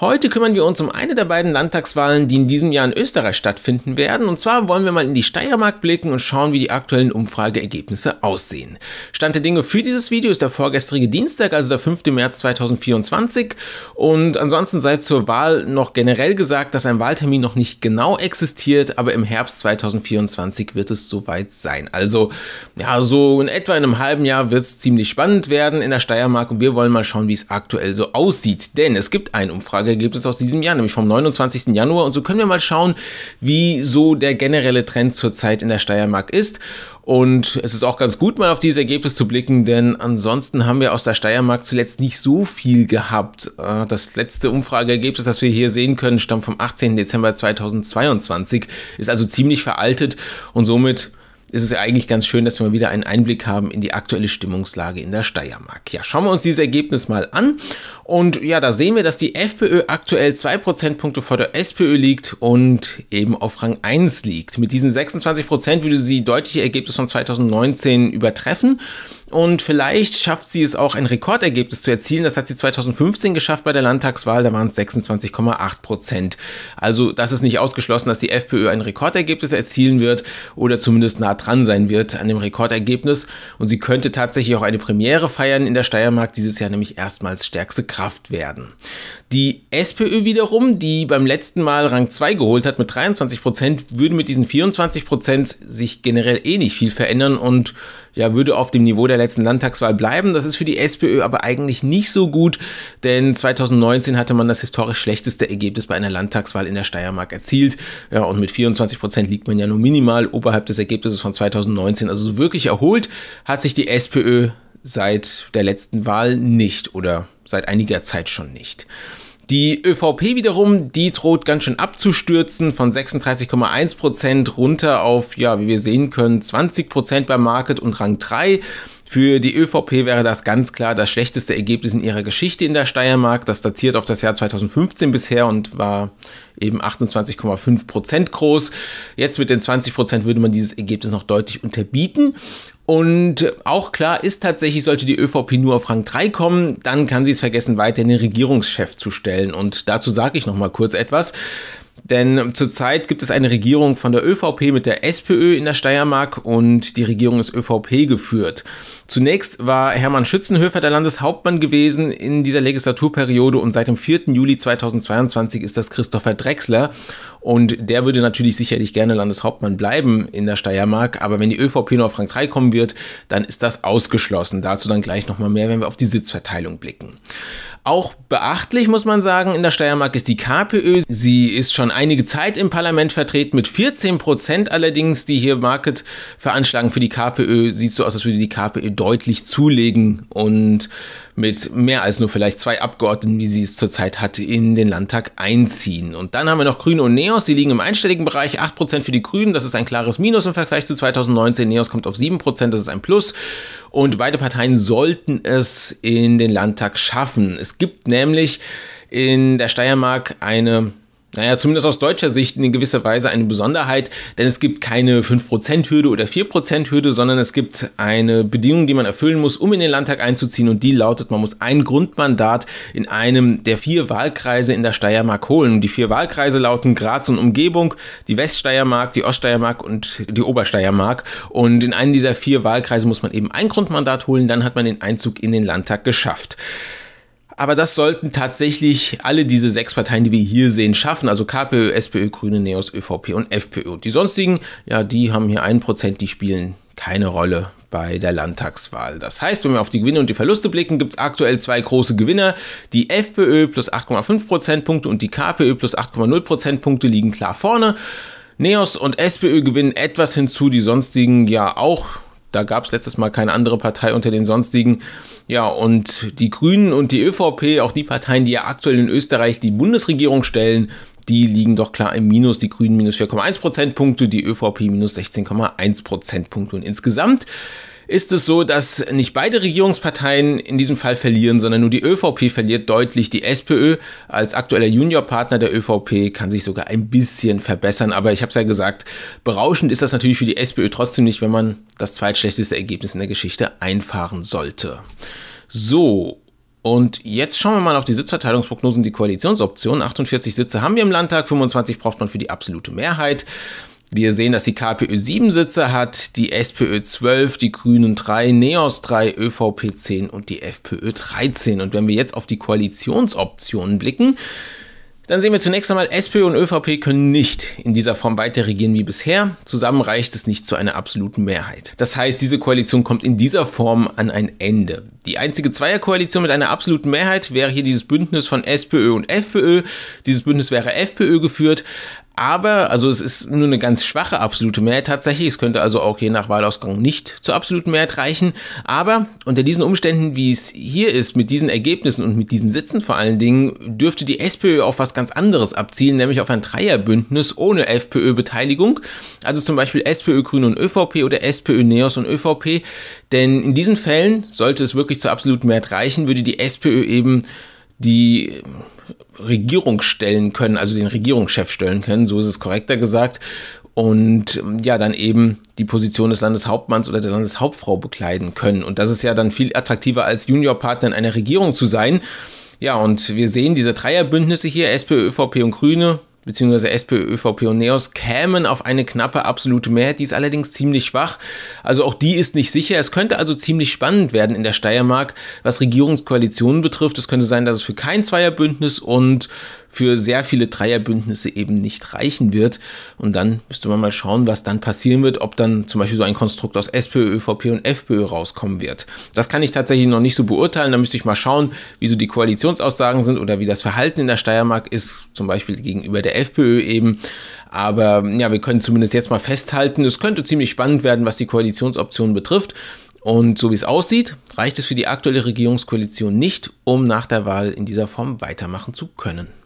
Heute kümmern wir uns um eine der beiden Landtagswahlen, die in diesem Jahr in Österreich stattfinden werden. Und zwar wollen wir mal in die Steiermark blicken und schauen, wie die aktuellen Umfrageergebnisse aussehen. Stand der Dinge für dieses Video ist der vorgestrige Dienstag, also der 5. März 2024. Und ansonsten sei zur Wahl noch generell gesagt, dass ein Wahltermin noch nicht genau existiert, aber im Herbst 2024 wird es soweit sein. Also, ja, so in etwa in einem halben Jahr wird es ziemlich spannend werden in der Steiermark und wir wollen mal schauen, wie es aktuell so aussieht. Denn es gibt einen Umfrage Umfrageergebnis aus diesem Jahr, nämlich vom 29. Januar. Und so können wir mal schauen, wie so der generelle Trend zurzeit in der Steiermark ist. Und es ist auch ganz gut, mal auf dieses Ergebnis zu blicken, denn ansonsten haben wir aus der Steiermark zuletzt nicht so viel gehabt. Äh, das letzte Umfrageergebnis, das wir hier sehen können, stammt vom 18. Dezember 2022, ist also ziemlich veraltet und somit ist es ja eigentlich ganz schön, dass wir mal wieder einen Einblick haben in die aktuelle Stimmungslage in der Steiermark. Ja, schauen wir uns dieses Ergebnis mal an. Und ja, da sehen wir, dass die FPÖ aktuell zwei Prozentpunkte vor der SPÖ liegt und eben auf Rang 1 liegt. Mit diesen 26 Prozent würde sie deutliche Ergebnisse von 2019 übertreffen und vielleicht schafft sie es auch ein Rekordergebnis zu erzielen. Das hat sie 2015 geschafft bei der Landtagswahl, da waren es 26,8 Prozent. Also das ist nicht ausgeschlossen, dass die FPÖ ein Rekordergebnis erzielen wird oder zumindest nah dran sein wird an dem Rekordergebnis. Und sie könnte tatsächlich auch eine Premiere feiern in der Steiermark, dieses Jahr nämlich erstmals stärkste Kraft werden. Die SPÖ wiederum, die beim letzten Mal Rang 2 geholt hat mit 23 Prozent, würde mit diesen 24 Prozent sich generell eh nicht viel verändern und ja, würde auf dem Niveau der letzten Landtagswahl bleiben. Das ist für die SPÖ aber eigentlich nicht so gut, denn 2019 hatte man das historisch schlechteste Ergebnis bei einer Landtagswahl in der Steiermark erzielt. Ja, und mit 24 Prozent liegt man ja nur minimal oberhalb des Ergebnisses von 2019. Also wirklich erholt hat sich die SPÖ seit der letzten Wahl nicht oder seit einiger Zeit schon nicht. Die ÖVP wiederum, die droht ganz schön abzustürzen von 36,1% runter auf, ja, wie wir sehen können, 20% beim Market und Rang 3. Für die ÖVP wäre das ganz klar das schlechteste Ergebnis in ihrer Geschichte in der Steiermark. Das datiert auf das Jahr 2015 bisher und war eben 28,5 Prozent groß. Jetzt mit den 20 Prozent würde man dieses Ergebnis noch deutlich unterbieten. Und auch klar ist tatsächlich, sollte die ÖVP nur auf Rang 3 kommen, dann kann sie es vergessen, weiterhin den Regierungschef zu stellen. Und dazu sage ich nochmal kurz etwas. Denn zurzeit gibt es eine Regierung von der ÖVP mit der SPÖ in der Steiermark und die Regierung ist ÖVP geführt. Zunächst war Hermann Schützenhöfer der Landeshauptmann gewesen in dieser Legislaturperiode und seit dem 4. Juli 2022 ist das Christopher Drexler und der würde natürlich sicherlich gerne Landeshauptmann bleiben in der Steiermark, aber wenn die ÖVP nur auf Rang 3 kommen wird, dann ist das ausgeschlossen. Dazu dann gleich nochmal mehr, wenn wir auf die Sitzverteilung blicken. Auch beachtlich muss man sagen, in der Steiermark ist die KPÖ. Sie ist schon einige Zeit im Parlament vertreten, mit 14 Prozent allerdings, die hier Market veranschlagen für die KPÖ. Sieht so aus, als würde die KPÖ deutlich zulegen und mit mehr als nur vielleicht zwei Abgeordneten, wie sie es zurzeit hat, in den Landtag einziehen. Und dann haben wir noch Grüne und Neos, die liegen im einstelligen Bereich, 8% für die Grünen, das ist ein klares Minus im Vergleich zu 2019, Neos kommt auf 7%, das ist ein Plus. Und beide Parteien sollten es in den Landtag schaffen. Es gibt nämlich in der Steiermark eine naja, zumindest aus deutscher Sicht in gewisser Weise eine Besonderheit, denn es gibt keine 5%-Hürde oder 4%-Hürde, sondern es gibt eine Bedingung, die man erfüllen muss, um in den Landtag einzuziehen und die lautet, man muss ein Grundmandat in einem der vier Wahlkreise in der Steiermark holen. Die vier Wahlkreise lauten Graz und Umgebung, die Weststeiermark, die Oststeiermark und die Obersteiermark und in einem dieser vier Wahlkreise muss man eben ein Grundmandat holen, dann hat man den Einzug in den Landtag geschafft. Aber das sollten tatsächlich alle diese sechs Parteien, die wir hier sehen, schaffen. Also KPÖ, SPÖ, Grüne, NEOS, ÖVP und FPÖ. Und die sonstigen, ja, die haben hier ein Prozent, die spielen keine Rolle bei der Landtagswahl. Das heißt, wenn wir auf die Gewinne und die Verluste blicken, gibt es aktuell zwei große Gewinner. Die FPÖ plus 8,5 Prozentpunkte und die KPÖ plus 8,0 Prozentpunkte liegen klar vorne. Neos und SPÖ gewinnen etwas hinzu, die sonstigen ja auch da gab es letztes Mal keine andere Partei unter den sonstigen. Ja, und die Grünen und die ÖVP, auch die Parteien, die ja aktuell in Österreich die Bundesregierung stellen, die liegen doch klar im Minus. Die Grünen minus 4,1 Prozentpunkte, die ÖVP minus 16,1 Prozentpunkte. Und insgesamt ist es so, dass nicht beide Regierungsparteien in diesem Fall verlieren, sondern nur die ÖVP verliert deutlich. Die SPÖ als aktueller Juniorpartner der ÖVP kann sich sogar ein bisschen verbessern. Aber ich habe es ja gesagt, berauschend ist das natürlich für die SPÖ trotzdem nicht, wenn man das zweitschlechteste Ergebnis in der Geschichte einfahren sollte. So, und jetzt schauen wir mal auf die Sitzverteilungsprognosen, die Koalitionsoptionen. 48 Sitze haben wir im Landtag, 25 braucht man für die absolute Mehrheit. Wir sehen, dass die KPÖ 7 Sitze hat, die SPÖ 12, die Grünen 3, NEOS 3, ÖVP 10 und die FPÖ 13. Und wenn wir jetzt auf die Koalitionsoptionen blicken, dann sehen wir zunächst einmal, SPÖ und ÖVP können nicht in dieser Form weiter regieren wie bisher. Zusammen reicht es nicht zu einer absoluten Mehrheit. Das heißt, diese Koalition kommt in dieser Form an ein Ende. Die einzige Zweierkoalition mit einer absoluten Mehrheit wäre hier dieses Bündnis von SPÖ und FPÖ. Dieses Bündnis wäre FPÖ geführt, aber, also es ist nur eine ganz schwache absolute Mehrheit tatsächlich. Es könnte also auch je nach Wahlausgang nicht zur absoluten Mehrheit reichen. Aber unter diesen Umständen, wie es hier ist, mit diesen Ergebnissen und mit diesen Sitzen vor allen Dingen, dürfte die SPÖ auf was ganz anderes abzielen, nämlich auf ein Dreierbündnis ohne FPÖ-Beteiligung. Also zum Beispiel SPÖ, Grüne und ÖVP oder SPÖ, Neos und ÖVP. Denn in diesen Fällen, sollte es wirklich zur absoluten Mehrheit reichen, würde die SPÖ eben die Regierung stellen können, also den Regierungschef stellen können, so ist es korrekter gesagt. Und ähm, ja, dann eben die Position des Landeshauptmanns oder der Landeshauptfrau bekleiden können. Und das ist ja dann viel attraktiver als Juniorpartner in einer Regierung zu sein. Ja, und wir sehen diese Dreierbündnisse hier, SPÖ, ÖVP und Grüne, beziehungsweise SPÖ, ÖVP und NEOS kämen auf eine knappe absolute Mehrheit. Die ist allerdings ziemlich schwach. Also auch die ist nicht sicher. Es könnte also ziemlich spannend werden in der Steiermark, was Regierungskoalitionen betrifft. Es könnte sein, dass es für kein Zweierbündnis und für sehr viele Dreierbündnisse eben nicht reichen wird. Und dann müsste man mal schauen, was dann passieren wird, ob dann zum Beispiel so ein Konstrukt aus SPÖ, ÖVP und FPÖ rauskommen wird. Das kann ich tatsächlich noch nicht so beurteilen. Da müsste ich mal schauen, wie so die Koalitionsaussagen sind oder wie das Verhalten in der Steiermark ist, zum Beispiel gegenüber der FPÖ eben. Aber ja, wir können zumindest jetzt mal festhalten, es könnte ziemlich spannend werden, was die Koalitionsoptionen betrifft. Und so wie es aussieht, reicht es für die aktuelle Regierungskoalition nicht, um nach der Wahl in dieser Form weitermachen zu können.